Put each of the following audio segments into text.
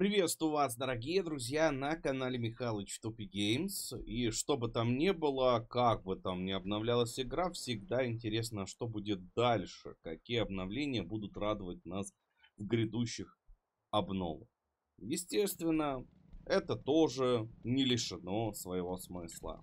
Приветствую вас, дорогие друзья, на канале Михалыч Тупи Геймс. И что бы там ни было, как бы там ни обновлялась игра, всегда интересно, что будет дальше. Какие обновления будут радовать нас в грядущих обновах. Естественно, это тоже не лишено своего смысла.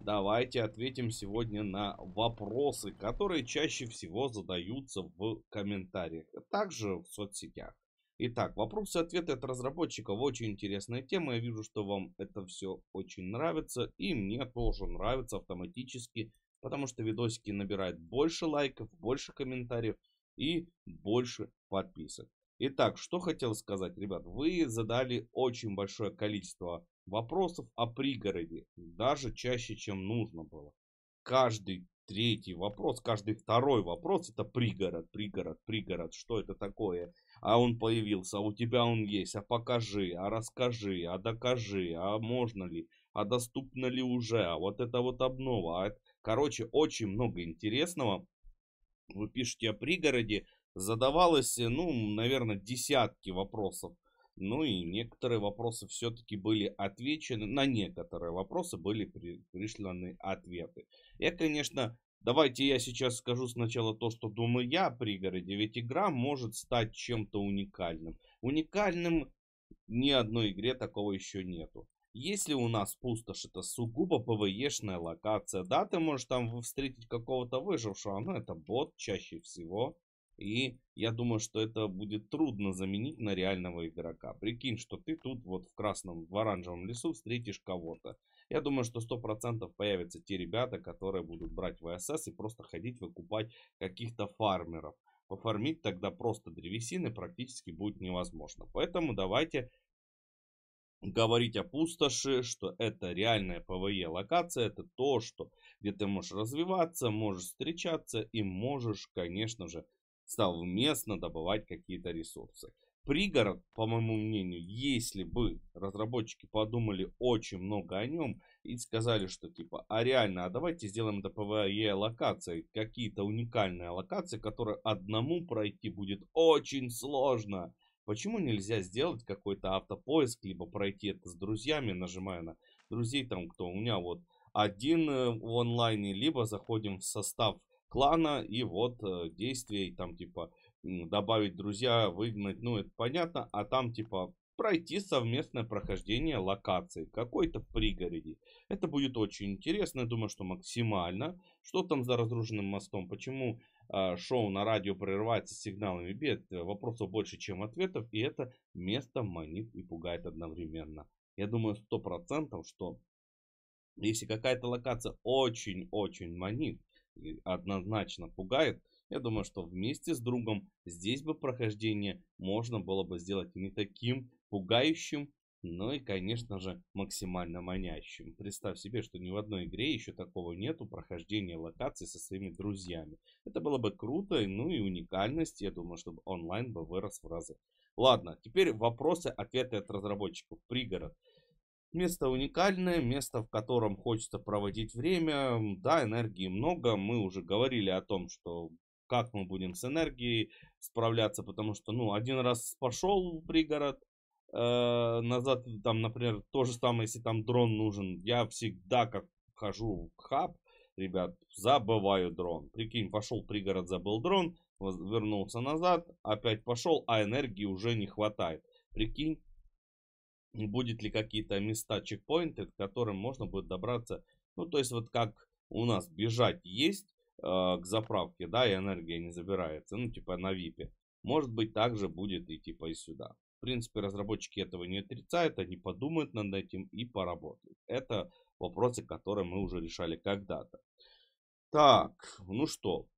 Давайте ответим сегодня на вопросы, которые чаще всего задаются в комментариях, а также в соцсетях. Итак, вопросы и ответы от разработчиков. Очень интересная тема. Я вижу, что вам это все очень нравится. И мне тоже нравится автоматически, потому что видосики набирают больше лайков, больше комментариев и больше подписок. Итак, что хотел сказать, ребят. Вы задали очень большое количество вопросов о пригороде. Даже чаще, чем нужно было. Каждый третий вопрос, каждый второй вопрос это пригород, пригород, пригород. Что это такое? а он появился, а у тебя он есть, а покажи, а расскажи, а докажи, а можно ли, а доступно ли уже, а вот это вот обнова. А... это, Короче, очень много интересного. Вы пишете о пригороде, задавалось, ну, наверное, десятки вопросов. Ну и некоторые вопросы все-таки были отвечены, на некоторые вопросы были при, пришлены ответы. Я, конечно, Давайте я сейчас скажу сначала то, что думаю я о пригороде, ведь игра может стать чем-то уникальным. Уникальным ни одной игре такого еще нету. Если у нас пустошь, это сугубо ПВЕшная локация, да, ты можешь там встретить какого-то выжившего, но это бот чаще всего. И я думаю, что это будет трудно заменить на реального игрока. Прикинь, что ты тут вот в красном, в оранжевом лесу встретишь кого-то. Я думаю, что 100% появятся те ребята, которые будут брать ВСС и просто ходить выкупать каких-то фармеров. Пофармить тогда просто древесины практически будет невозможно. Поэтому давайте говорить о пустоши, что это реальная ПВЕ локация, это то, что где ты можешь развиваться, можешь встречаться и можешь, конечно же, совместно добывать какие-то ресурсы. Пригород, по моему мнению, если бы разработчики подумали очень много о нем и сказали, что типа, а реально, а давайте сделаем это PvE локации, какие-то уникальные локации, которые одному пройти будет очень сложно. Почему нельзя сделать какой-то автопоиск, либо пройти это с друзьями, нажимая на друзей там, кто у меня вот один э, в онлайне, либо заходим в состав клана и вот э, действий там типа добавить друзья, выгнать, ну это понятно, а там типа пройти совместное прохождение локации какой-то пригороде. Это будет очень интересно, я думаю, что максимально. Что там за разрушенным мостом? Почему э, шоу на радио прерывается сигналами бед э, Вопросов больше, чем ответов, и это место манит и пугает одновременно. Я думаю, сто процентов, что если какая-то локация очень-очень манит, однозначно пугает, я думаю, что вместе с другом здесь бы прохождение можно было бы сделать не таким пугающим, но и, конечно же, максимально манящим. Представь себе, что ни в одной игре еще такого нету прохождения локаций со своими друзьями. Это было бы круто, ну и уникальность, я думаю, чтобы онлайн бы вырос в разы. Ладно, теперь вопросы, ответы от разработчиков. Пригород. Место уникальное, место, в котором хочется проводить время. Да, энергии много. Мы уже говорили о том, что как мы будем с энергией справляться, потому что, ну, один раз пошел в пригород, э, назад, там, например, то же самое, если там дрон нужен, я всегда, как хожу в хаб, ребят, забываю дрон. Прикинь, пошел в пригород, забыл дрон, вернулся назад, опять пошел, а энергии уже не хватает. Прикинь, будет ли какие-то места, чекпоинты, к которым можно будет добраться. Ну, то есть вот как у нас бежать есть э, к заправке, да, и энергия не забирается, ну, типа на випе. Может быть, также будет и типа и сюда. В принципе, разработчики этого не отрицают, они подумают над этим и поработают. Это вопросы, которые мы уже решали когда-то. Так, ну что,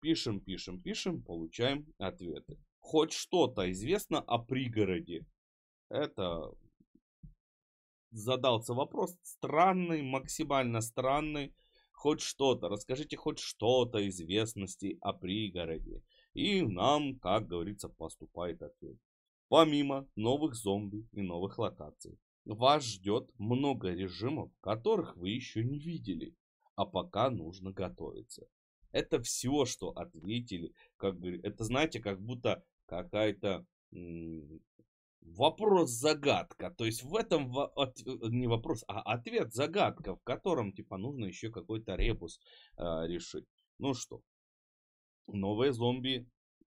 пишем, пишем, пишем, получаем ответы. Хоть что-то известно о пригороде. Это задался вопрос странный, максимально странный, хоть что-то, расскажите хоть что-то известности о пригороде. И нам, как говорится, поступает ответ. Помимо новых зомби и новых локаций, вас ждет много режимов, которых вы еще не видели, а пока нужно готовиться. Это все, что ответили. Как, это, знаете, как будто какая-то вопрос-загадка. То есть в этом э, не вопрос, а ответ-загадка, в котором типа нужно еще какой-то ребус э, решить. Ну что, новые зомби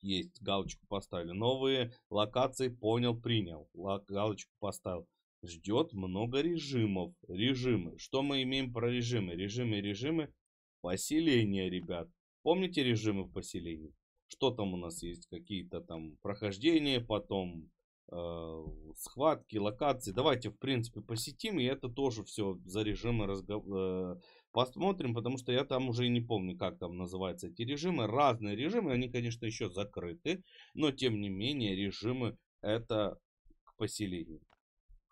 есть, галочку поставили. Новые локации понял, принял, галочку поставил. Ждет много режимов. Режимы. Что мы имеем про режимы? Режимы, режимы. Поселение, ребят. Помните режимы в поселении? Что там у нас есть? Какие-то там прохождения, потом а, схватки, локации. Давайте, в принципе, посетим, и это тоже все за режимы э, посмотрим, потому что я там уже и не помню, как там называются эти режимы. Разные режимы, они, конечно, еще закрыты, но тем не менее режимы это к поселению.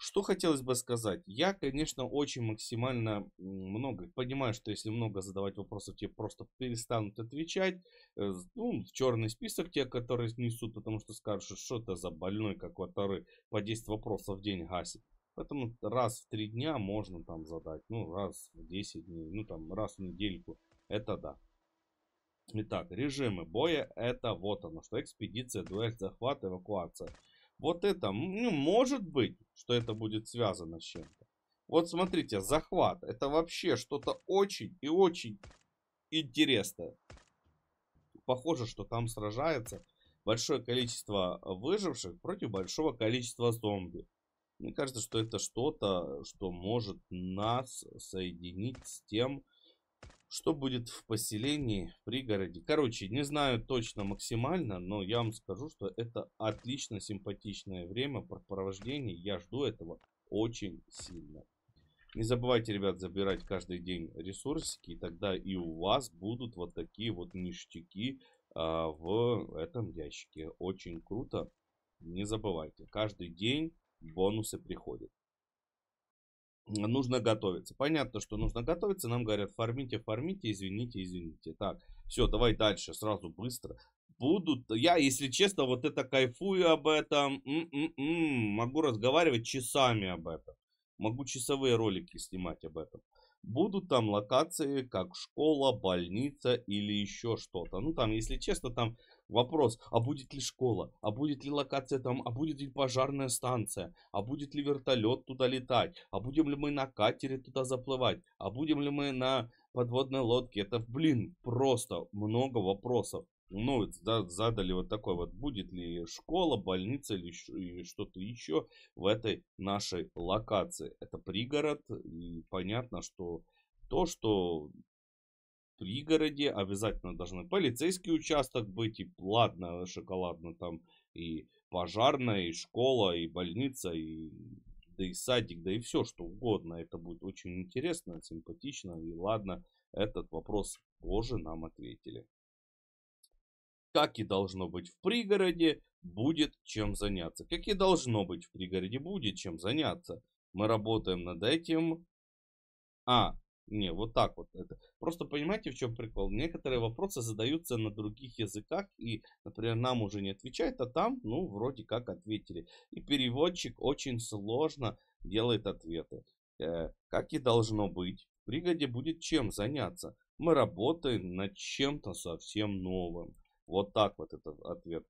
Что хотелось бы сказать? Я, конечно, очень максимально много понимаю, что если много задавать вопросов, тебе просто перестанут отвечать. Э, ну, в черный список те, которые снесут, потому что скажут, что это за больной, как который по 10 вопросов в день гасит. Поэтому раз в 3 дня можно там задать, ну, раз в 10 дней, ну, там, раз в недельку. Это да. Итак, режимы боя это вот оно, что экспедиция, дуэль, захват, эвакуация. Вот это, ну, может быть, что это будет связано с чем-то. Вот смотрите, захват. Это вообще что-то очень и очень интересное. Похоже, что там сражается большое количество э, выживших против большого количества зомби. Мне кажется, что это что-то, что может нас соединить с тем, что будет в поселении, в пригороде? Короче, не знаю точно максимально, но я вам скажу, что это отлично симпатичное время провождения. Я жду этого очень сильно. Не забывайте, ребят, забирать каждый день ресурсики, и тогда и у вас будут вот такие вот ништяки а, в этом ящике. Очень круто. Не забывайте, каждый день бонусы приходят нужно готовиться. Понятно, что нужно готовиться. Нам говорят, фармите, фармите, извините, извините. Так, все, давай дальше, сразу быстро. Будут, я, если честно, вот это кайфую об этом. М-м-м. Могу разговаривать часами об этом. Могу часовые ролики снимать об этом. Будут там локации, как школа, больница или еще что-то. Ну, там, если честно, там Вопрос, а будет ли школа, а будет ли локация там, а будет ли пожарная станция, а будет ли вертолет туда летать, а будем ли мы на катере туда заплывать, а будем ли мы на подводной лодке. Это, блин, просто много вопросов. Ну, задали вот такой вот, будет ли школа, больница или, что-то еще в этой нашей локации. Это пригород, и понятно, что то, что пригороде обязательно должны полицейский участок быть, и ладно, шоколадно там, и пожарная, и школа, и больница, и да и садик, да и все что угодно. Это будет очень интересно, симпатично, и ладно, этот вопрос позже нам ответили. Как и должно быть в пригороде, будет чем заняться. Как и должно быть в пригороде, будет чем заняться. Мы работаем над этим. А, не, вот так вот. Это. Просто понимаете, в чем прикол? Некоторые вопросы задаются на других языках, и, например, нам уже не отвечают, а там, ну, вроде как ответили. И переводчик очень сложно делает ответы. Э, как и должно быть, в бригаде будет чем заняться. Мы работаем над чем-то совсем новым. Вот так вот этот ответ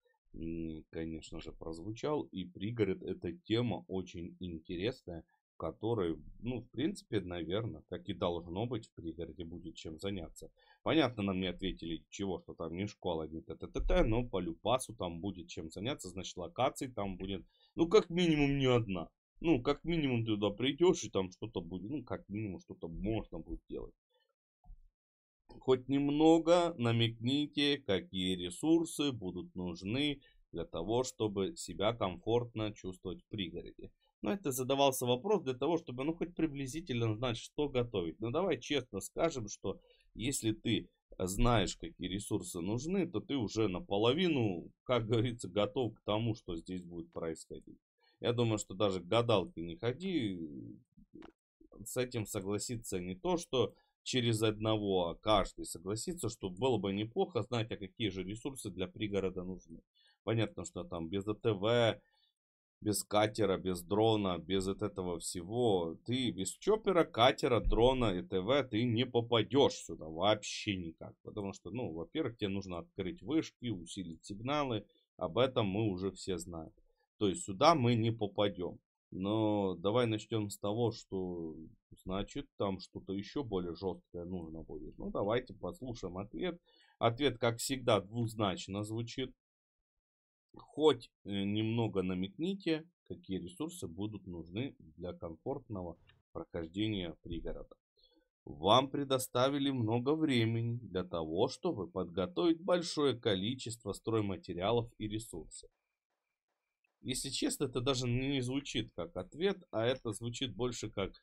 конечно же, прозвучал. И пригород эта тема очень интересная который, ну, в принципе, наверное, как и должно быть в пригороде, будет чем заняться. Понятно, нам не ответили чего, что там не школа, не т.т.т., но по Люпасу там будет чем заняться, значит, локаций там будет, ну, как минимум, не одна. Ну, как минимум, ты туда придешь, и там что-то будет, ну, как минимум, что-то можно будет делать. Хоть немного намекните, какие ресурсы будут нужны для того, чтобы себя комфортно чувствовать в пригороде. Но это задавался вопрос для того, чтобы ну хоть приблизительно знать, что готовить. Но давай честно скажем, что если ты знаешь, какие ресурсы нужны, то ты уже наполовину, как говорится, готов к тому, что здесь будет происходить. Я думаю, что даже гадалки не ходи. С этим согласиться, не то, что через одного, а каждый согласится, что было бы неплохо знать, а какие же ресурсы для пригорода нужны. Понятно, что там без АТВ, без катера, без дрона, без от этого всего. Ты без чопера, катера, дрона и ТВ ты не попадешь сюда вообще никак. Потому что, ну, во-первых, тебе нужно открыть вышки, усилить сигналы. Об этом мы уже все знаем. То есть сюда мы не попадем. Но давай начнем с того, что значит там что-то еще более жесткое нужно будет. Ну давайте послушаем ответ. Ответ, как всегда, двузначно звучит хоть э, немного намекните, какие ресурсы будут нужны для комфортного прохождения пригорода. Вам предоставили много времени для того, чтобы подготовить большое количество стройматериалов и ресурсов. Если честно, это даже не звучит как ответ, а это звучит больше как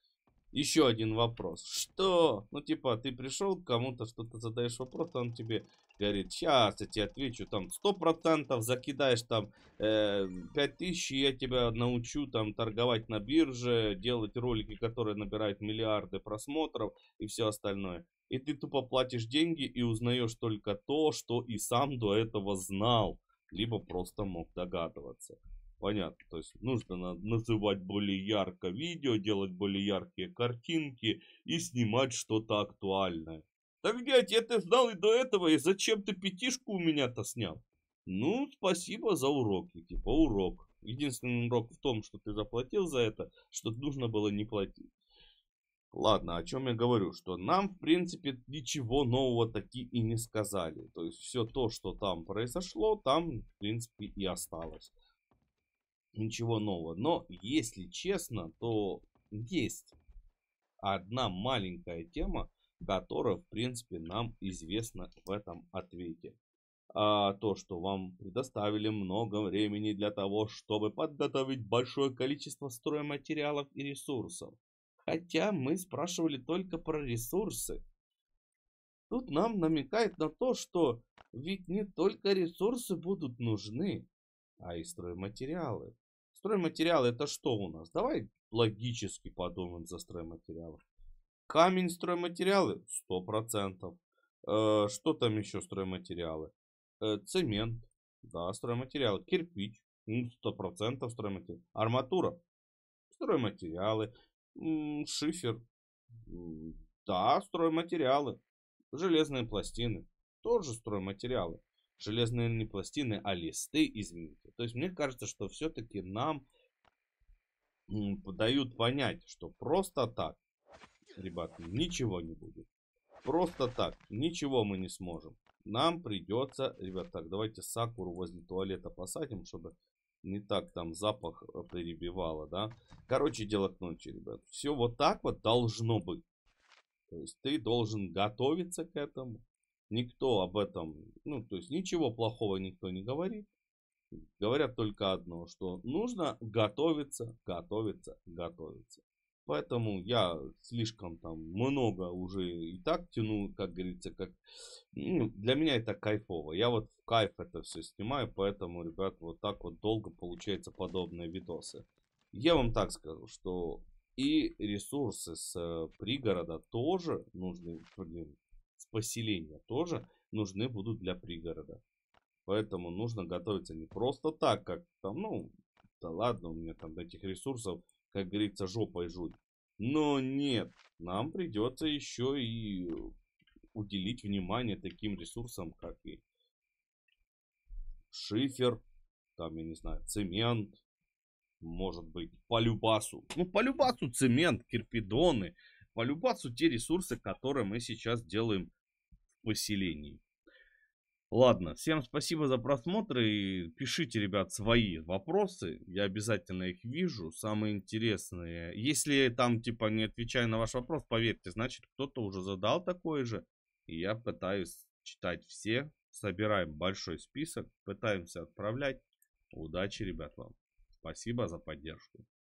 еще один вопрос. Что? Ну, типа, ты пришел к кому-то, что-то задаешь вопрос, он тебе говорит, сейчас я тебе отвечу, там, 100% закидаешь, там, э, 5000, я тебя научу, там, торговать на бирже, делать ролики, которые набирают миллиарды просмотров и все остальное. И ты тупо платишь деньги и узнаешь только то, что и сам до этого знал, либо просто мог догадываться. Понятно, то есть нужно называть более ярко видео, делать более яркие картинки и снимать что-то актуальное. Так, дядь, я это знал и до этого, и зачем ты пятишку у меня-то снял? Ну, спасибо за уроки, типа урок. Единственный урок в том, что ты заплатил за это, что нужно было не платить. Ладно, о чем я говорю, что нам, в принципе, ничего нового таки и не сказали. То есть все то, что там произошло, там, в принципе, и осталось ничего нового. Но, если честно, то есть одна маленькая тема, которая, в принципе, нам известна в этом ответе. А то, что вам предоставили много времени для того, чтобы подготовить большое количество стройматериалов и ресурсов. Хотя мы спрашивали только про ресурсы. Тут нам намекает на то, что ведь не только ресурсы будут нужны, а и стройматериалы. Стройматериалы это что у нас? Давай логически подумаем за стройматериалы. Камень стройматериалы 100%. Э, что там еще стройматериалы? Э, цемент, да, стройматериалы. Кирпич, 100% стройматериалы. Арматура, стройматериалы. Шифер, да, стройматериалы. Железные пластины, тоже стройматериалы железные не пластины, а листы, извините. То есть мне кажется, что все-таки нам подают понять, что просто так, ребят, ничего не будет. Просто так, ничего мы не сможем. Нам придется, ребят, так, давайте сакуру возле туалета посадим, чтобы не так там запах э, перебивало, да. Короче, дело к ночи, ребят. Все вот так вот должно быть. То есть ты должен готовиться к этому, Никто об этом, ну, то есть ничего плохого никто не говорит. Говорят только одно, что нужно готовиться, готовиться, готовиться. Поэтому я слишком там много уже и так тяну, как говорится, как... Ну, для меня это кайфово. Я вот в кайф это все снимаю, поэтому, ребят, вот так вот долго получается подобные видосы. Я вам так скажу, что и ресурсы с э, пригорода тоже нужны, блин, с поселения тоже нужны будут для пригорода. Поэтому нужно готовиться не просто так, как там, ну, да ладно, у меня там до этих ресурсов, как говорится, жопой жуть. Но нет, нам придется еще и уделить внимание таким ресурсам, как и шифер, там, я не знаю, цемент, может быть, полюбасу, Ну, полюбасу цемент, кирпидоны, по те ресурсы, которые мы сейчас делаем в поселении. Ладно, всем спасибо за просмотр и пишите, ребят, свои вопросы. Я обязательно их вижу, самые интересные. Если там, типа, не отвечаю на ваш вопрос, поверьте, значит, кто-то уже задал такой же. И я пытаюсь читать все. Собираем большой список, пытаемся отправлять. Удачи, ребят, вам. Спасибо за поддержку.